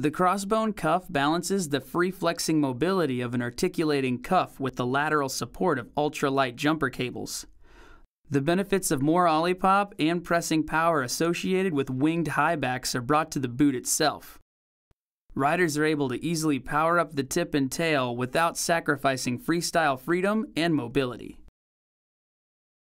The crossbone cuff balances the free flexing mobility of an articulating cuff with the lateral support of ultralight jumper cables. The benefits of more ollie-pop and pressing power associated with winged highbacks are brought to the boot itself. Riders are able to easily power up the tip and tail without sacrificing freestyle freedom and mobility.